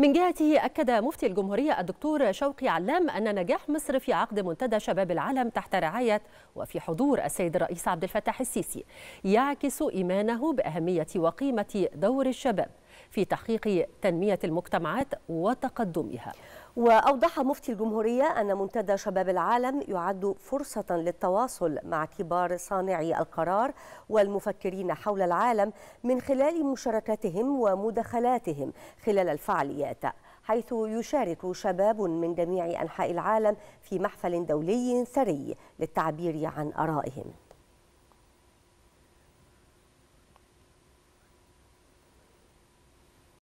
من جهته أكد مفتي الجمهورية الدكتور شوقي علام أن نجاح مصر في عقد منتدى شباب العالم تحت رعاية وفي حضور السيد الرئيس عبد الفتاح السيسي يعكس إيمانه بأهمية وقيمة دور الشباب في تحقيق تنمية المجتمعات وتقدمها وأوضح مفتي الجمهورية أن منتدى شباب العالم يعد فرصة للتواصل مع كبار صانعي القرار والمفكرين حول العالم من خلال مشاركتهم ومداخلاتهم خلال الفعاليات حيث يشارك شباب من جميع أنحاء العالم في محفل دولي ثري للتعبير عن آرائهم